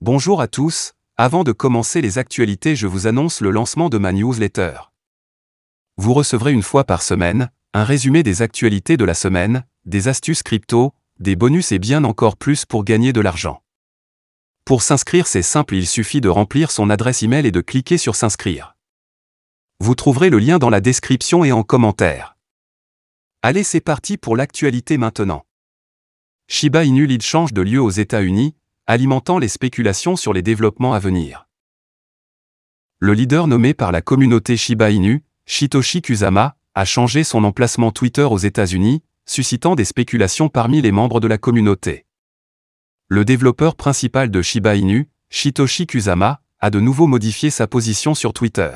Bonjour à tous, avant de commencer les actualités je vous annonce le lancement de ma newsletter. Vous recevrez une fois par semaine, un résumé des actualités de la semaine, des astuces crypto, des bonus et bien encore plus pour gagner de l'argent. Pour s'inscrire c'est simple il suffit de remplir son adresse email et de cliquer sur s'inscrire. Vous trouverez le lien dans la description et en commentaire. Allez c'est parti pour l'actualité maintenant. Shiba Inu lead change de lieu aux États-Unis, alimentant les spéculations sur les développements à venir. Le leader nommé par la communauté Shiba Inu, Shitoshi Kusama, a changé son emplacement Twitter aux États-Unis, suscitant des spéculations parmi les membres de la communauté. Le développeur principal de Shiba Inu, Shitoshi Kusama, a de nouveau modifié sa position sur Twitter.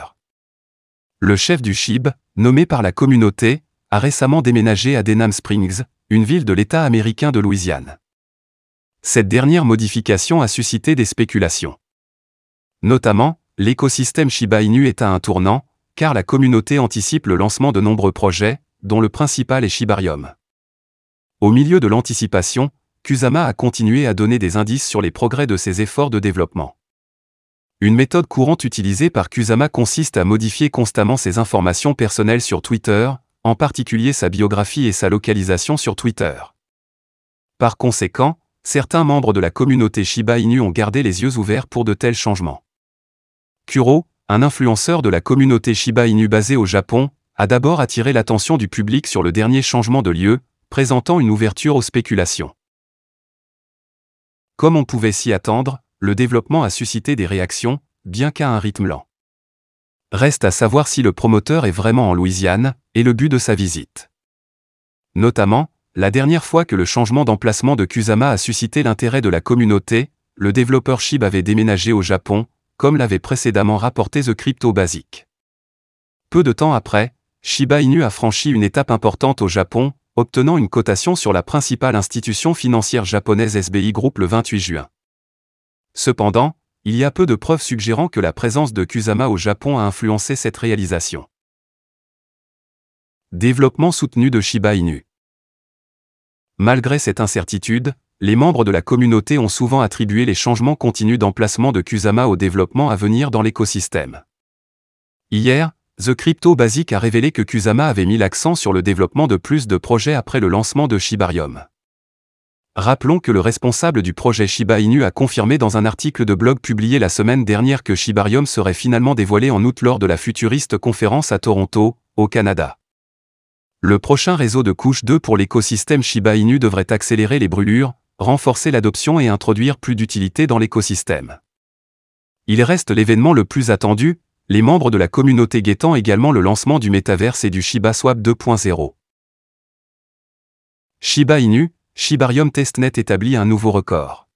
Le chef du SHIB, nommé par la communauté, a récemment déménagé à Denham Springs, une ville de l'État américain de Louisiane cette dernière modification a suscité des spéculations. Notamment, l'écosystème Shiba Inu est à un tournant, car la communauté anticipe le lancement de nombreux projets, dont le principal est Shibarium. Au milieu de l'anticipation, Kusama a continué à donner des indices sur les progrès de ses efforts de développement. Une méthode courante utilisée par Kusama consiste à modifier constamment ses informations personnelles sur Twitter, en particulier sa biographie et sa localisation sur Twitter. Par conséquent, certains membres de la communauté Shiba Inu ont gardé les yeux ouverts pour de tels changements. Kuro, un influenceur de la communauté Shiba Inu basée au Japon, a d'abord attiré l'attention du public sur le dernier changement de lieu, présentant une ouverture aux spéculations. Comme on pouvait s'y attendre, le développement a suscité des réactions, bien qu'à un rythme lent. Reste à savoir si le promoteur est vraiment en Louisiane, et le but de sa visite. Notamment, la dernière fois que le changement d'emplacement de Kusama a suscité l'intérêt de la communauté, le développeur Shiba avait déménagé au Japon, comme l'avait précédemment rapporté The Crypto Basic. Peu de temps après, Shiba Inu a franchi une étape importante au Japon, obtenant une cotation sur la principale institution financière japonaise SBI Group le 28 juin. Cependant, il y a peu de preuves suggérant que la présence de Kusama au Japon a influencé cette réalisation. Développement soutenu de Shiba Inu. Malgré cette incertitude, les membres de la communauté ont souvent attribué les changements continus d'emplacement de Kusama au développement à venir dans l'écosystème. Hier, The Crypto Basic a révélé que Kusama avait mis l'accent sur le développement de plus de projets après le lancement de Shibarium. Rappelons que le responsable du projet Shiba Inu a confirmé dans un article de blog publié la semaine dernière que Shibarium serait finalement dévoilé en août lors de la futuriste conférence à Toronto, au Canada. Le prochain réseau de couche 2 pour l'écosystème Shiba Inu devrait accélérer les brûlures, renforcer l'adoption et introduire plus d'utilité dans l'écosystème. Il reste l'événement le plus attendu, les membres de la communauté guettant également le lancement du métaverse et du Shiba 2.0. Shiba Inu, Shibarium Testnet établit un nouveau record.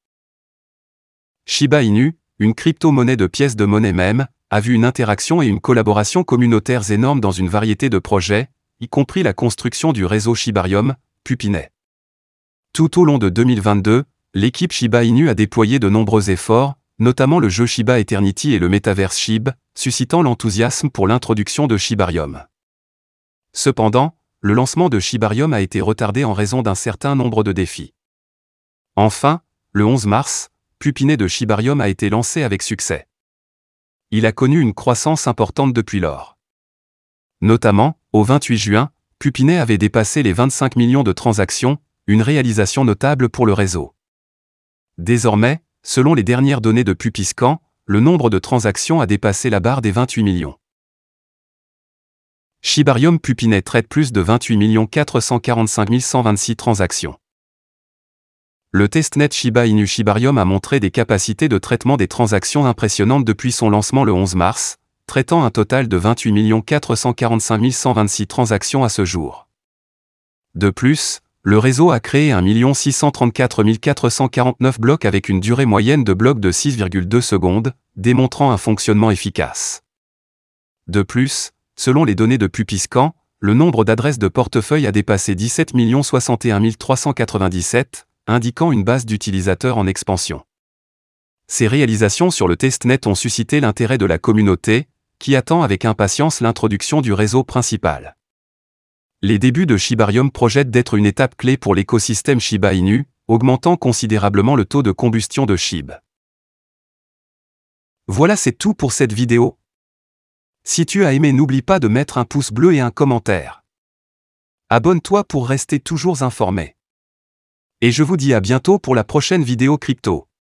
Shiba Inu, une crypto-monnaie de pièces de monnaie même, a vu une interaction et une collaboration communautaires énormes dans une variété de projets, y compris la construction du réseau Shibarium, Pupinet. Tout au long de 2022, l'équipe Shiba Inu a déployé de nombreux efforts, notamment le jeu Shiba Eternity et le Metaverse Shib, suscitant l'enthousiasme pour l'introduction de Shibarium. Cependant, le lancement de Shibarium a été retardé en raison d'un certain nombre de défis. Enfin, le 11 mars, Pupinet de Shibarium a été lancé avec succès. Il a connu une croissance importante depuis lors. Notamment, au 28 juin, Pupinet avait dépassé les 25 millions de transactions, une réalisation notable pour le réseau. Désormais, selon les dernières données de Pupiscan, le nombre de transactions a dépassé la barre des 28 millions. Shibarium Pupinet traite plus de 28 445 126 transactions. Le testnet Shiba Inu Shibarium a montré des capacités de traitement des transactions impressionnantes depuis son lancement le 11 mars, traitant un total de 28 445 126 transactions à ce jour. De plus, le réseau a créé 1 634 449 blocs avec une durée moyenne de blocs de 6,2 secondes, démontrant un fonctionnement efficace. De plus, selon les données de Pupiscan, le nombre d'adresses de portefeuille a dépassé 17 61 397, indiquant une base d'utilisateurs en expansion. Ces réalisations sur le testnet ont suscité l'intérêt de la communauté, qui attend avec impatience l'introduction du réseau principal. Les débuts de Shibarium projettent d'être une étape clé pour l'écosystème Shiba Inu, augmentant considérablement le taux de combustion de Shib. Voilà c'est tout pour cette vidéo. Si tu as aimé n'oublie pas de mettre un pouce bleu et un commentaire. Abonne-toi pour rester toujours informé. Et je vous dis à bientôt pour la prochaine vidéo crypto.